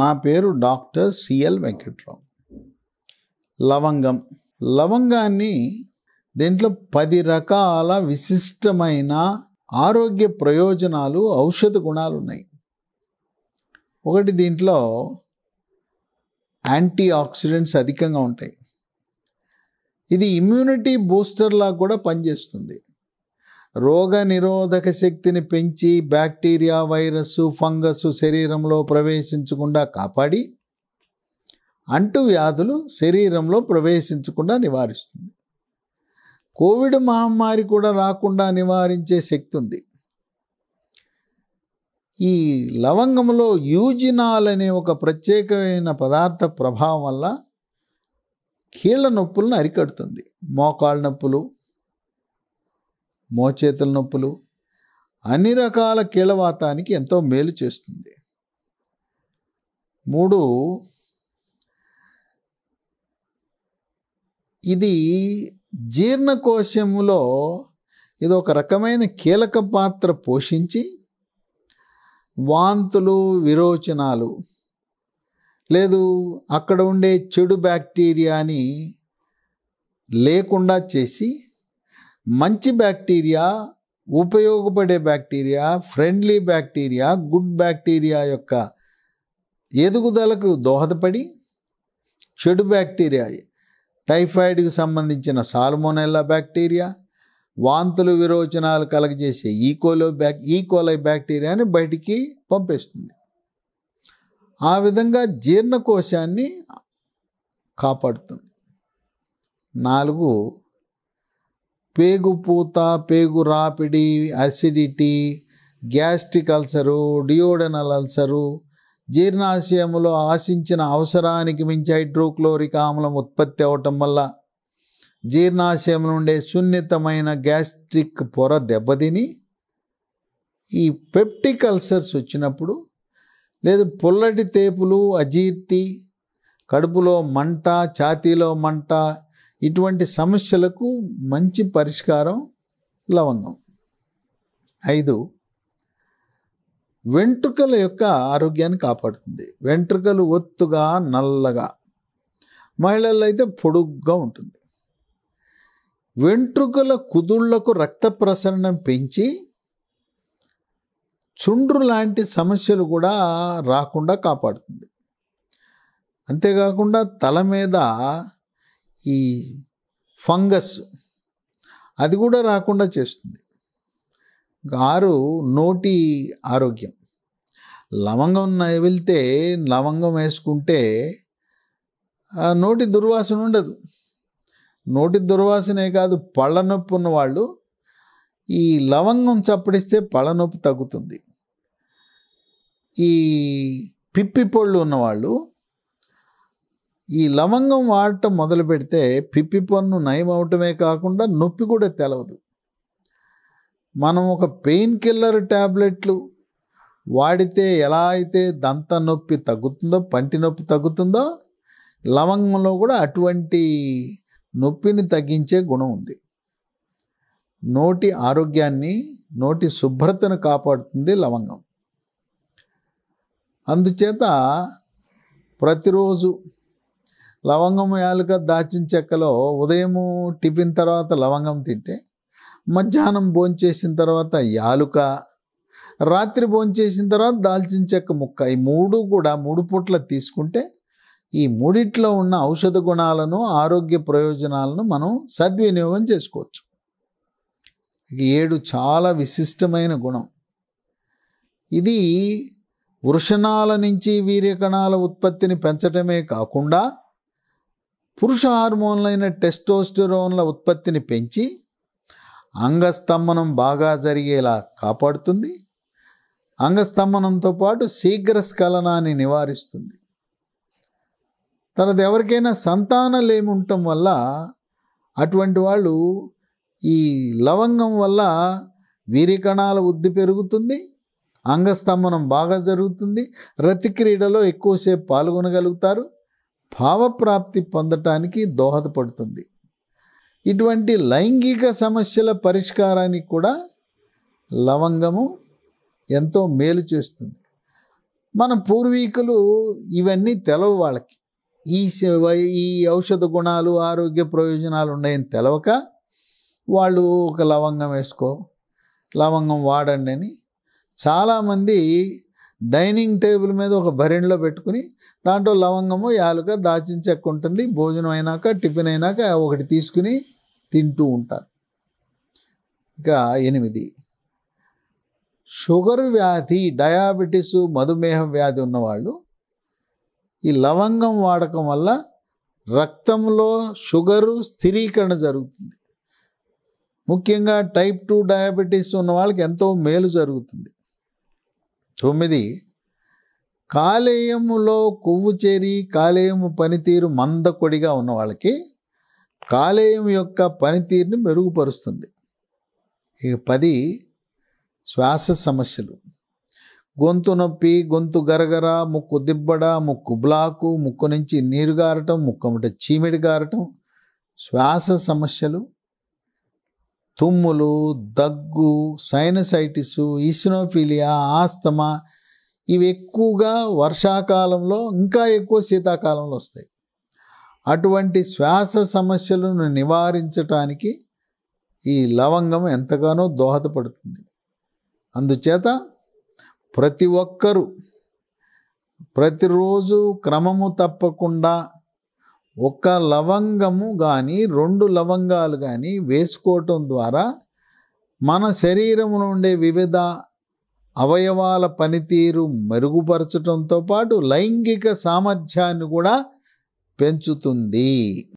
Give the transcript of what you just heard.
నా పేరు doctor CL Venkatrao లవంగం లవంగాన్ని దీంట్లో పది రకాల విశిష్టమైన ఆరోగ్య ప్రయోజనాలు ఔషధ గుణాలు ఉన్నాయి ఒకటి దీంట్లో యాంటీ ఆక్సిడెంట్స్ అధికంగా ఉంటాయి ఇది ఇమ్యూనిటీ బూస్టర్లా కూడా పనిచేస్తుంది రోగ నిరోధక శక్తిని పెంచి బ్యాక్టీరియా వైరస్ ఫంగస్ శరీరంలో ప్రవేశించకుండా కాపాడి అంటు వ్యాధులు శరీరంలో ప్రవేశించకుండా నివారిస్తుంది కోవిడ్ మహమ్మారి కూడా రాకుండా నివారించే శక్తి ఉంది ఈ లవంగంలో యూజినాల్ అనే ఒక ప్రత్యేకమైన పదార్థ ప్రభావం వల్ల కీళ్ళ నొప్పులను అరికడుతుంది మోకాళ్ళ నొప్పులు మోచేతుల నొప్పులు అన్ని రకాల కీళ్ళవాతానికి ఎంతో మేలు చేస్తుంది మూడు ఇది జీర్ణకోశంలో ఇది ఒక రకమైన కీలక పాత్ర పోషించి వాంతులు విరోచనాలు లేదు అక్కడ ఉండే చెడు బ్యాక్టీరియాని లేకుండా చేసి మంచి బ్యాక్టీరియా ఉపయోగపడే bacteria friendly bacteria good bacteria యొక్క ఎదుగుదలకు దోహదపడి చెడు బ్యాక్టీరియా టైఫాయిడ్కి సంబంధించిన సాల్మోనెల్లా బ్యాక్టీరియా వాంతులు విరోచనాలు కలగజేసే ఈకోలో బ్యాక్ ఈకోలై బ్యాక్టీరియాని బయటికి పంపేస్తుంది ఆ విధంగా జీర్ణకోశాన్ని కాపాడుతుంది నాలుగు పేగుపూత పేగు రాపిడి acidity gastric ulcer duodenal ulcer జీర్ణాశయంలో ఆశించిన అవసరానికి మించి హైడ్రోక్లోరిక్ ఆమ్లం ఉత్పత్తి అవటం వల్ల జీర్ణాశయం నుండే సున్నితమైన గ్యాస్ట్రిక్ పొర దెబ్బతిని ఈ పెప్టిక్ అల్సర్స్ వచ్చినప్పుడు లేదు పుల్లటి తేపులు అజీర్తి కడుపులో మంట ఛాతీలో మంట ఇటువంటి సమస్యలకు మంచి పరిష్కారం లవంగం ఐదు వెంట్రుకల యొక్క ఆరోగ్యాన్ని కాపాడుతుంది వెంట్రుకలు ఒత్తుగా నల్లగా మహిళల్లో అయితే పొడుగ్గా ఉంటుంది వెంట్రుకల కుదుళ్లకు రక్త ప్రసరణ పెంచి చుండ్రు లాంటి సమస్యలు కూడా రాకుండా కాపాడుతుంది అంతేకాకుండా తల మీద ఈ ఫంగస్ అది కూడా రాకుండా చేస్తుంది ఆరు నోటి ఆరోగ్యం లవంగం వెళ్తే లవంగం వేసుకుంటే నోటి దుర్వాసన ఉండదు నోటి దుర్వాసనే కాదు పళ్ళ నొప్పి ఉన్నవాళ్ళు ఈ లవంగం చప్పడిస్తే పళ్ళ నొప్పి తగ్గుతుంది ఈ పిప్పి పళ్ళు ఉన్నవాళ్ళు ఈ లవంగం వాడటం మొదలు పెడితే పిప్పి పన్ను నయం అవటమే కాకుండా నొప్పి కూడా తెలవదు మనం ఒక పెయిన్ కిల్లర్ ట్యాబ్లెట్లు వాడితే ఎలా అయితే దంత నొప్పి తగ్గుతుందో పంటి నొప్పి తగ్గుతుందో లవంగంలో కూడా అటువంటి నొప్పిని తగ్గించే గుణం ఉంది నోటి ఆరోగ్యాన్ని నోటి శుభ్రతను కాపాడుతుంది లవంగం అందుచేత ప్రతిరోజు లవంగం యాలుక దాచిన చెక్కలో ఉదయము టిఫిన్ తర్వాత లవంగం తింటే మధ్యాహ్నం భోంచేసిన తర్వాత యాలుక రాత్రి భోంచేసిన తర్వాత దాల్చిన చెక్క ముక్క ఈ మూడు కూడా మూడు పూట్ల తీసుకుంటే ఈ మూడిట్లో ఉన్న ఔషధ గుణాలను ఆరోగ్య ప్రయోజనాలను మనం సద్వినియోగం చేసుకోవచ్చు ఏడు చాలా విశిష్టమైన గుణం ఇది వృషణాల నుంచి వీర్యకణాల ఉత్పత్తిని పెంచటమే కాకుండా పురుష హార్మోన్లైన టెస్టోస్టెరోన్ల ఉత్పత్తిని పెంచి అంగస్తంభనం బాగా జరిగేలా కాపాడుతుంది అంగస్తంభనంతో పాటు శీఘ్ర స్ఖలనాన్ని నివారిస్తుంది తనది ఎవరికైనా సంతానలేమి ఉండటం వల్ల అటువంటి వాళ్ళు ఈ లవంగం వల్ల వీరికణాల వృద్ధి పెరుగుతుంది అంగస్తంభనం బాగా జరుగుతుంది రతి క్రీడలో ఎక్కువసేపు పాల్గొనగలుగుతారు భావప్రాప్తి పొందటానికి దోహదపడుతుంది ఇటువంటి లైంగిక సమస్యల పరిష్కారానికి కూడా లవంగము ఎంతో మేలు చేస్తుంది మన పూర్వీకులు ఇవన్నీ తెలవు వాళ్ళకి ఈ ఈ ఔషధ గుణాలు ఆరోగ్య ప్రయోజనాలు ఉన్నాయని తెలవక వాళ్ళు ఒక లవంగం వేసుకో లవంగం వాడండి అని చాలామంది డైనింగ్ టేబుల్ మీద ఒక భరిణిలో పెట్టుకుని దాంట్లో లవంగము యాలుక దాచిన చెక్క ఉంటుంది భోజనం అయినాక టిఫిన్ అయినాక ఒకటి తీసుకుని తింటూ ఉంటారు ఇక ఎనిమిది షుగర్ వ్యాధి డయాబెటీస్ మధుమేహం వ్యాధి ఉన్నవాళ్ళు ఈ లవంగం వాడకం వల్ల రక్తంలో షుగరు స్థిరీకరణ జరుగుతుంది ముఖ్యంగా టైప్ టూ డయాబెటీస్ ఉన్న వాళ్ళకి ఎంతో మేలు జరుగుతుంది తొమ్మిది కాలేయములో కొవ్వు చేరి కాలేయము పనితీరు మందకొడిగా ఉన్న వాళ్ళకి కాలేయం యొక్క పనితీరుని మెరుగుపరుస్తుంది ఇక పది శ్వాస సమస్యలు గొంతు నొప్పి గొంతు గరగర ముక్కు దిబ్బడ ముక్కు బ్లాకు ముక్కు నుంచి నీరు గారటం ముక్కముట చీమిడి గారటం శ్వాస సమస్యలు తుమ్ములు దగ్గు సైనసైటిస్ ఈసినోఫీలియా ఆస్తమా ఇవి ఎక్కువగా వర్షాకాలంలో ఇంకా ఎక్కువ శీతాకాలంలో వస్తాయి అటువంటి శ్వాస సమస్యలను నివారించటానికి ఈ లవంగం ఎంతగానో దోహదపడుతుంది అందుచేత ప్రతి ఒక్కరూ ప్రతిరోజు క్రమము తప్పకుండా ఒక్క లవంగము కానీ రెండు లవంగాలు కానీ వేసుకోవటం ద్వారా మన శరీరంలో ఉండే వివిధ అవయవాల పనితీరు మెరుగుపరచడంతో పాటు లైంగిక సామర్థ్యాన్ని కూడా పెంచుతుంది